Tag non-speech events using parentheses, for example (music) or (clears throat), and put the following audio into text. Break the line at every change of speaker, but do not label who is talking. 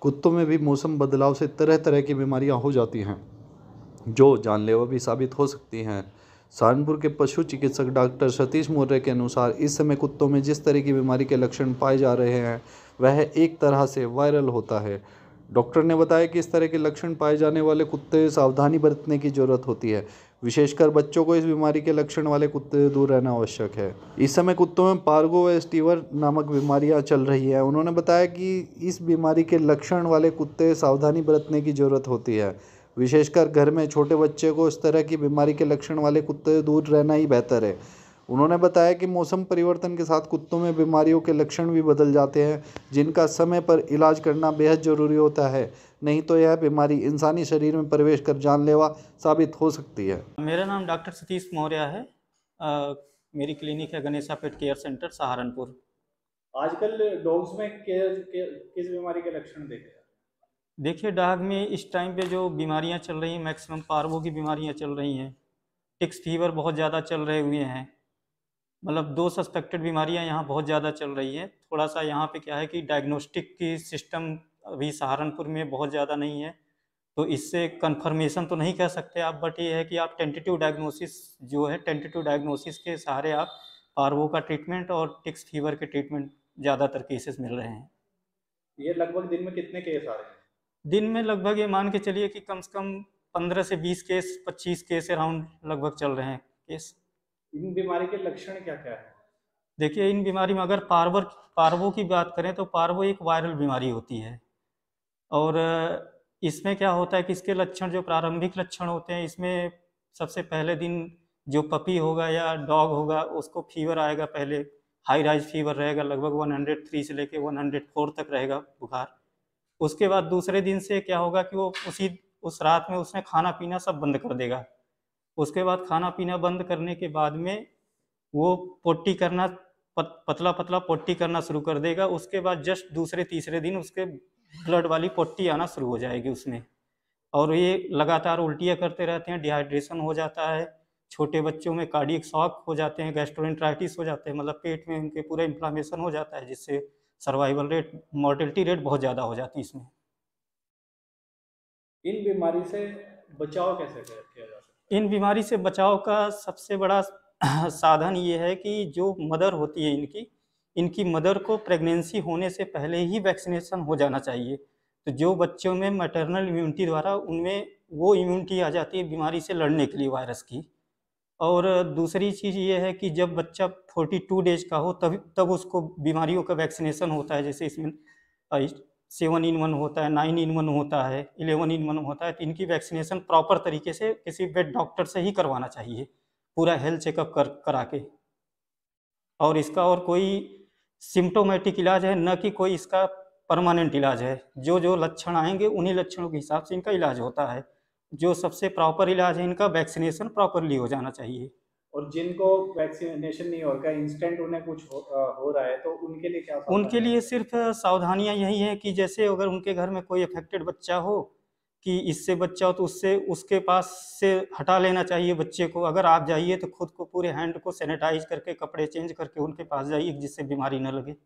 कुत्तों में भी मौसम बदलाव से तरह तरह की बीमारियां हो जाती हैं जो जानलेवा भी साबित हो सकती हैं सहारनपुर के पशु चिकित्सक डॉक्टर सतीश मौर्य के अनुसार इस समय कुत्तों में जिस तरह की बीमारी के लक्षण पाए जा रहे हैं वह एक तरह से वायरल होता है डॉक्टर ने बताया कि इस तरह के लक्षण पाए जाने वाले कुत्ते सावधानी बरतने की ज़रूरत होती है विशेषकर बच्चों को इस बीमारी के लक्षण वाले कुत्ते से दूर रहना आवश्यक है इस समय कुत्तों में पार्गो व स्टीवर नामक बीमारियां चल रही है उन्होंने बताया कि इस बीमारी के लक्षण वाले कुत्ते सावधानी बरतने की ज़रूरत होती है विशेषकर घर में छोटे बच्चे को इस तरह की बीमारी के लक्षण वाले कुत्ते से दूर रहना ही बेहतर है उन्होंने बताया कि मौसम परिवर्तन के साथ कुत्तों में बीमारियों के लक्षण भी बदल जाते हैं जिनका समय पर इलाज करना बेहद ज़रूरी होता है नहीं तो यह बीमारी इंसानी शरीर में प्रवेश कर जानलेवा साबित हो सकती है
मेरा नाम डॉक्टर सतीश मौर्य है आ, मेरी क्लिनिक है Ganesha pet care centre Saharanpur आजकल डॉग्स में किस बीमारी के लक्षण देखे देखिए डाग में इस टाइम पे जो बीमारियां चल रही हैं मैक्सिमम पार्वों की बीमारियां चल रही हैं टिक्स फीवर बहुत ज़्यादा चल रहे हुए हैं मतलब दो सस्पेक्टेड बीमारियां यहाँ बहुत ज़्यादा चल रही हैं थोड़ा सा यहाँ पे क्या है कि डायग्नोस्टिक की सिस्टम अभी सहारनपुर में बहुत ज़्यादा नहीं है तो इससे कन्फर्मेशन तो नहीं कह सकते आप बट ये है कि आप टेंटेटिव डायग्नोसिस जो है टेंटेटिव डायग्नोसिस के सहारे आप पारवो का ट्रीटमेंट और टिक्स फीवर के ट्रीटमेंट ज़्यादातर केसेस मिल रहे हैं
ये लगभग दिन
में कितने केस आ रहे हैं दिन में लगभग ये मान के चलिए कि कम से कम पंद्रह से बीस केस पच्चीस केस अराउंड लगभग चल रहे हैं केस
इन बीमारी के लक्षण क्या क्या है
देखिए इन बीमारी में अगर पार्वर पार्वो की बात करें तो पार्वो एक वायरल बीमारी होती है और इसमें क्या होता है कि इसके लक्षण जो प्रारंभिक लक्षण होते हैं इसमें सबसे पहले दिन जो पपी होगा या डॉग होगा उसको फीवर आएगा पहले हाई राइज फीवर रहेगा लगभग 103 से लेके 104 तक रहेगा बुखार उसके बाद दूसरे दिन से क्या होगा कि वो उसी उस रात में उसने खाना पीना सब बंद कर देगा उसके बाद खाना पीना बंद करने के बाद में वो पोटी करना पत, पतला पतला पोटी करना शुरू कर देगा उसके बाद जस्ट दूसरे तीसरे दिन उसके ब्लड वाली पोटी आना शुरू हो जाएगी उसमें और ये लगातार उल्टियाँ करते रहते हैं डिहाइड्रेशन हो जाता है छोटे बच्चों में कार्डियक शॉक हो जाते हैं गैस्ट्रोइंट्राइटिस हो जाते हैं मतलब पेट में उनके पूरा इन्फ्लामेशन हो जाता है जिससे सर्वाइवल रेट मॉर्टिलिटी रेट बहुत ज़्यादा हो जाती है इसमें इन बीमारी से बचाव कैसे करें इन बीमारी से बचाव का सबसे बड़ा (clears throat) साधन ये है कि जो मदर होती है इनकी इनकी मदर को प्रेगनेंसी होने से पहले ही वैक्सीनेशन हो जाना चाहिए तो जो बच्चों में मैटरनल इम्यूनिटी द्वारा उनमें वो इम्यूनिटी आ जाती है बीमारी से लड़ने के लिए वायरस की और दूसरी चीज़ ये है कि जब बच्चा 42 डेज का हो तभी तब उसको बीमारियों का वैक्सीनेशन होता है जैसे इसमें सेवन इन वन होता है नाइन इन वन होता है इलेवन इन वन होता है तो इनकी वैक्सीनेशन प्रॉपर तरीके से किसी वेट डॉक्टर से ही करवाना चाहिए पूरा हेल्थ चेकअप कर करा के और इसका और कोई सिम्टोमेटिक इलाज है न कि कोई इसका परमानेंट इलाज है जो जो लक्षण आएंगे उन्हीं लक्षणों के हिसाब से इनका इलाज होता है जो सबसे प्रॉपर इलाज है इनका वैक्सीनेशन प्रॉपरली हो जाना चाहिए
और जिनको वैक्सीनेशन नहीं हो रहा है इंस्टेंट उन्हें कुछ हो, हो रहा है तो उनके लिए क्या उनके
लिए सिर्फ सावधानियां यही है कि जैसे अगर उनके घर में कोई अफेक्टेड बच्चा हो कि इससे बच्चा हो तो उससे उसके पास से हटा लेना चाहिए बच्चे को अगर आप जाइए तो खुद को पूरे हैंड को सैनिटाइज करके कपड़े चेंज करके उनके पास जाइए जिससे बीमारी न लगे